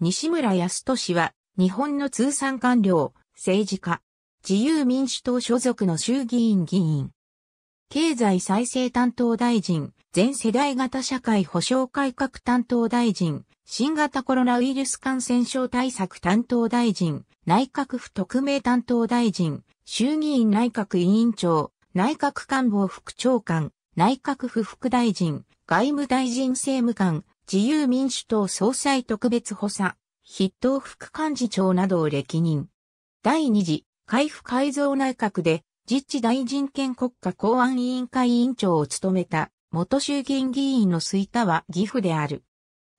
西村康俊は、日本の通産官僚、政治家、自由民主党所属の衆議院議員。経済再生担当大臣、全世代型社会保障改革担当大臣、新型コロナウイルス感染症対策担当大臣、内閣府特命担当大臣、衆議院内閣委員長、内閣官房副長官、内閣府副大臣、外務大臣政務官、自由民主党総裁特別補佐、筆頭副幹事長などを歴任。第二次、海部改造内閣で、実地大人権国家公安委員会委員長を務めた、元衆議院議員の吹田は岐阜である。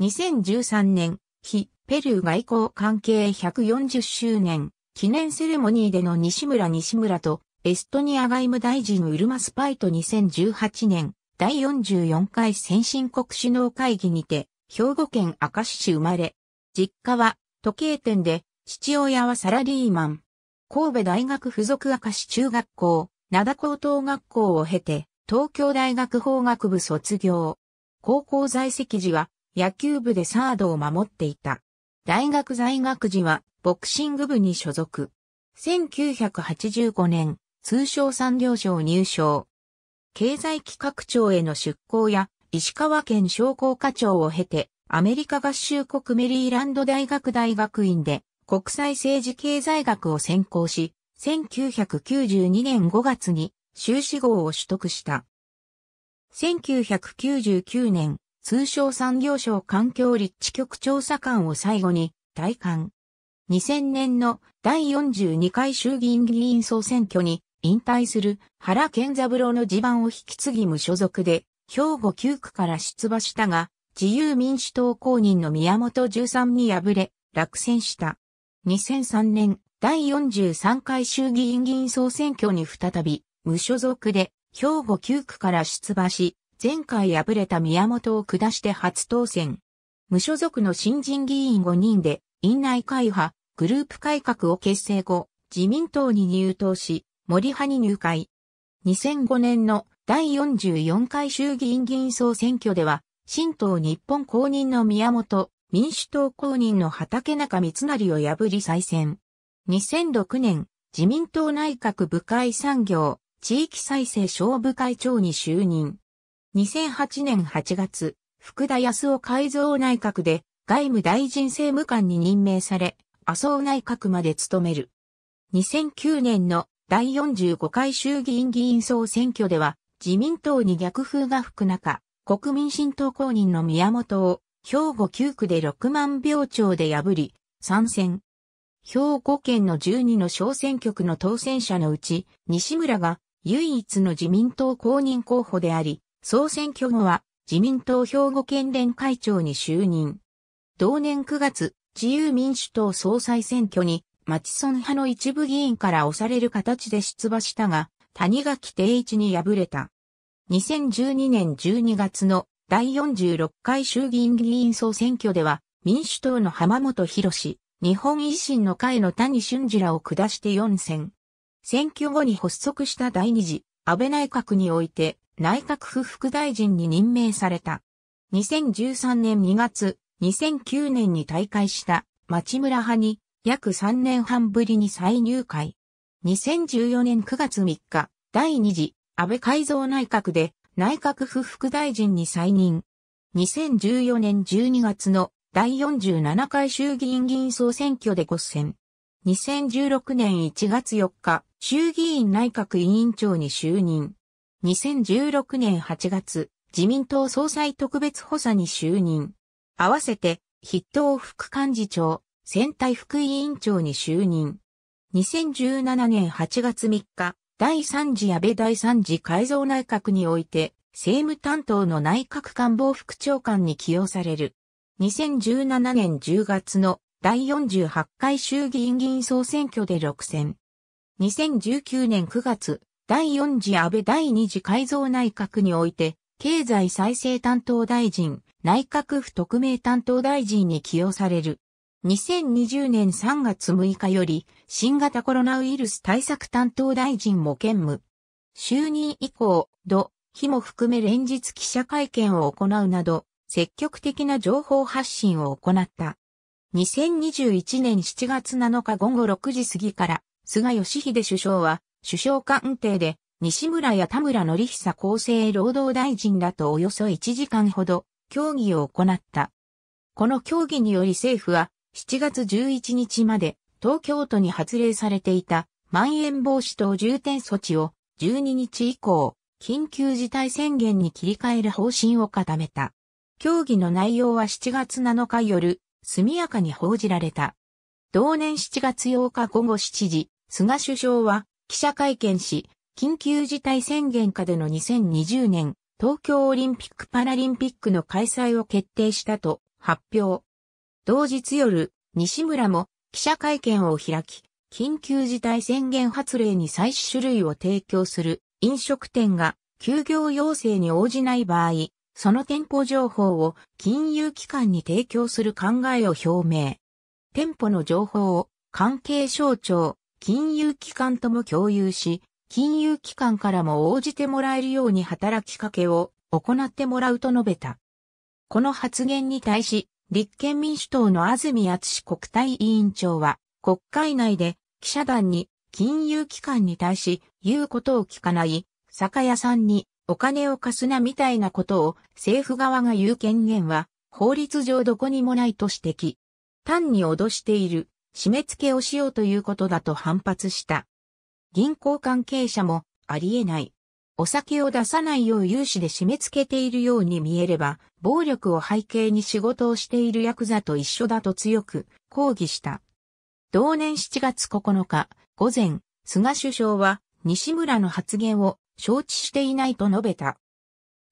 2013年、非ペルー外交関係140周年記念セレモニーでの西村西村とエストニア外務大臣ウルマスパイと2018年第44回先進国首脳会議にて、兵庫県明石市生まれ、実家は時計店で、父親はサラリーマン。神戸大学附属明石中学校、灘高等学校を経て、東京大学法学部卒業。高校在籍時は野球部でサードを守っていた。大学在学時はボクシング部に所属。1985年、通商産業省入省。経済企画庁への出向や、石川県商工課長を経て、アメリカ合衆国メリーランド大学大学院で、国際政治経済学を専攻し、1992年5月に修士号を取得した。1999年、通商産業省環境立地局調査官を最後に退官。2000年の第42回衆議院議員総選挙に引退する原健三郎の地盤を引き継ぎ無所属で、兵庫9区から出馬したが、自由民主党公認の宮本13に敗れ、落選した。2003年、第43回衆議院議員総選挙に再び、無所属で、兵庫9区から出馬し、前回敗れた宮本を下して初当選。無所属の新人議員5人で、院内会派、グループ改革を結成後、自民党に入党し、森派に入会。2005年の第44回衆議院議員総選挙では、新党日本公認の宮本、民主党公認の畑中光成を破り再選。2006年、自民党内閣部会産業、地域再生省部会長に就任。2008年8月、福田康夫改造内閣で外務大臣政務官に任命され、麻生内閣まで務める。2009年の第45回衆議院議員総選挙では、自民党に逆風が吹く中、国民新党公認の宮本を、兵庫9区で6万票超で破り、参戦。兵庫県の12の小選挙区の当選者のうち、西村が唯一の自民党公認候補であり、総選挙後は自民党兵庫県連会長に就任。同年9月、自由民主党総裁選挙にマチソン派の一部議員から押される形で出馬したが、谷垣定一に敗れた。2012年12月の第46回衆議院議員総選挙では、民主党の浜本博士、日本維新の会の谷俊二らを下して4選。選挙後に発足した第二次安倍内閣において内閣府副大臣に任命された。2013年2月、2009年に退会した町村派に約3年半ぶりに再入会。2014年9月3日、第2次安倍改造内閣で内閣府副大臣に再任。2014年12月の第47回衆議院議員総選挙で5選。2016年1月4日、衆議院内閣委員長に就任。2016年8月、自民党総裁特別補佐に就任。合わせて、筆頭副幹事長、選対副委員長に就任。2017年8月3日、第3次安倍第3次改造内閣において、政務担当の内閣官房副長官に起用される。2017年10月の第48回衆議院議員総選挙で6選。2019年9月、第4次安倍第2次改造内閣において、経済再生担当大臣、内閣府特命担当大臣に起用される。2020年3月6日より、新型コロナウイルス対策担当大臣も兼務。就任以降、土、日も含め連日記者会見を行うなど、積極的な情報発信を行った。2021年7月7日午後6時過ぎから、菅義偉首相は、首相官邸で、西村や田村則久厚生労働大臣らとおよそ1時間ほど、協議を行った。この協議により政府は、7月11日まで東京都に発令されていたまん延防止等重点措置を12日以降、緊急事態宣言に切り替える方針を固めた。協議の内容は7月7日夜、速やかに報じられた。同年7月8日午後7時、菅首相は記者会見し、緊急事態宣言下での2020年東京オリンピック・パラリンピックの開催を決定したと発表。同日夜、西村も記者会見を開き、緊急事態宣言発令に採取種類を提供する飲食店が休業要請に応じない場合、その店舗情報を金融機関に提供する考えを表明。店舗の情報を関係省庁、金融機関とも共有し、金融機関からも応じてもらえるように働きかけを行ってもらうと述べた。この発言に対し、立憲民主党の安住淳国対委員長は、国会内で記者団に金融機関に対し言うことを聞かない、酒屋さんにお金を貸すなみたいなことを政府側が言う権限は法律上どこにもないと指摘。単に脅している、締め付けをしようということだと反発した。銀行関係者もありえない。お酒を出さないよう有志で締め付けているように見えれば、暴力を背景に仕事をしているヤクザと一緒だと強く抗議した。同年7月9日、午前、菅首相は西村の発言を承知していないと述べた。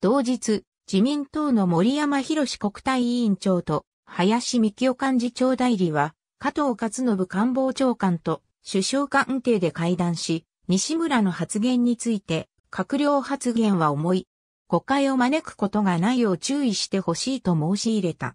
同日、自民党の森山博国対委員長と林幹雄幹事長代理は、加藤勝信官房長官と首相官邸で会談し、西村の発言について閣僚発言は重い。誤解を招くことがないよう注意してほしいと申し入れた。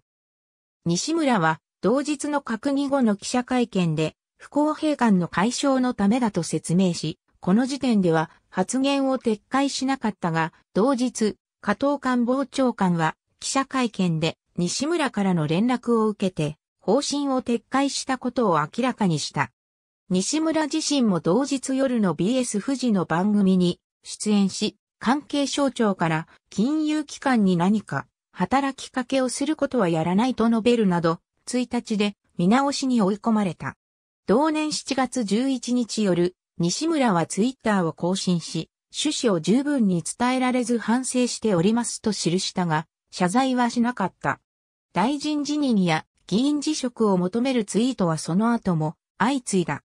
西村は、同日の閣議後の記者会見で、不公平感の解消のためだと説明し、この時点では発言を撤回しなかったが、同日、加藤官房長官は記者会見で西村からの連絡を受けて、方針を撤回したことを明らかにした。西村自身も同日夜の BS 富士の番組に出演し、関係省庁から金融機関に何か働きかけをすることはやらないと述べるなど、1日で見直しに追い込まれた。同年7月11日夜、西村はツイッターを更新し、趣旨を十分に伝えられず反省しておりますと記したが、謝罪はしなかった。大臣辞任や議員辞職を求めるツイートはその後も相次いだ。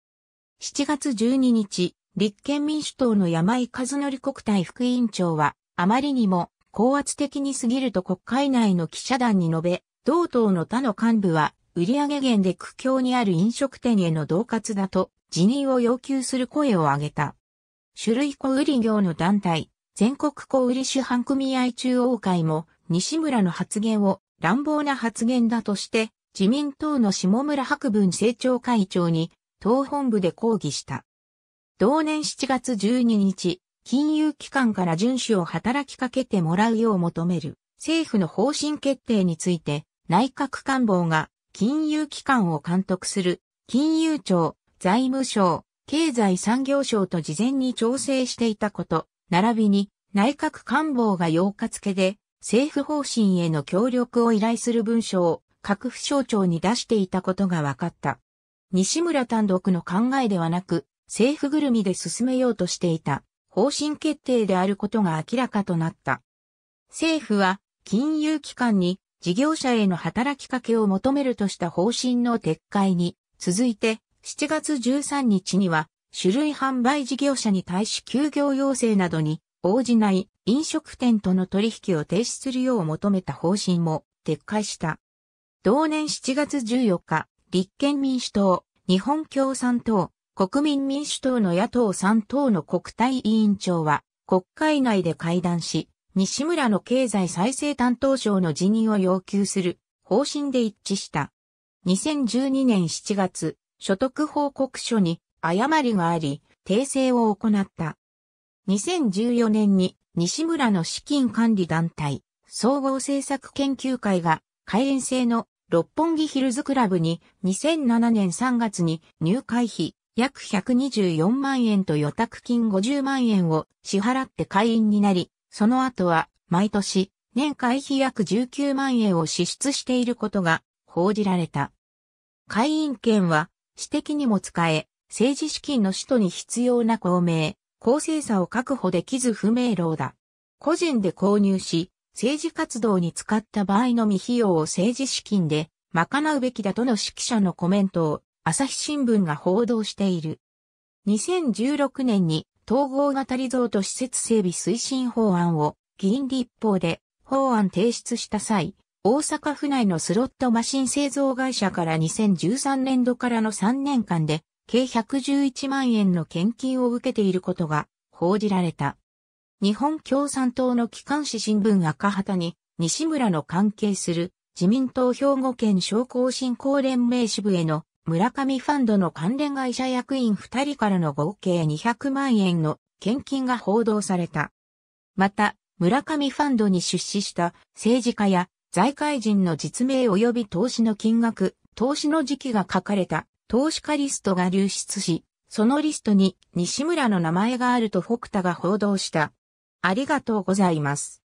7月12日、立憲民主党の山井和則国対副委員長は、あまりにも高圧的に過ぎると国会内の記者団に述べ、同党の他の幹部は、売上減で苦境にある飲食店への恫喝だと、辞任を要求する声を上げた。種類小売業の団体、全国小売主犯組合中央会も、西村の発言を乱暴な発言だとして、自民党の下村博文政調会長に、党本部で抗議した。同年7月12日、金融機関から遵守を働きかけてもらうよう求める政府の方針決定について内閣官房が金融機関を監督する金融庁、財務省、経済産業省と事前に調整していたこと、並びに内閣官房が8日付で政府方針への協力を依頼する文書を各府省庁に出していたことが分かった。西村単独の考えではなく、政府ぐるみで進めようとしていた方針決定であることが明らかとなった。政府は金融機関に事業者への働きかけを求めるとした方針の撤回に続いて7月13日には種類販売事業者に対し休業要請などに応じない飲食店との取引を停止するよう求めた方針も撤回した。同年7月14日、立憲民主党、日本共産党、国民民主党の野党3党の国対委員長は、国会内で会談し、西村の経済再生担当省の辞任を要求する方針で一致した。2012年7月、所得報告書に誤りがあり、訂正を行った。2014年に西村の資金管理団体、総合政策研究会が会員制の六本木ヒルズクラブに2007年3月に入会費約124万円と予託金50万円を支払って会員になり、その後は毎年年会費約19万円を支出していることが報じられた。会員権は私的にも使え、政治資金の使途に必要な公明、公正さを確保できず不明朗だ。個人で購入し、政治活動に使った場合のみ費用を政治資金で賄うべきだとの指揮者のコメントを朝日新聞が報道している。2016年に統合型リゾート施設整備推進法案を議員立法で法案提出した際、大阪府内のスロットマシン製造会社から2013年度からの3年間で計111万円の献金を受けていることが報じられた。日本共産党の機関紙新聞赤旗に西村の関係する自民党兵庫県商工振興連盟支部への村上ファンドの関連会社役員2人からの合計200万円の献金が報道された。また、村上ファンドに出資した政治家や財界人の実名及び投資の金額、投資の時期が書かれた投資家リストが流出し、そのリストに西村の名前があると北田が報道した。ありがとうございます。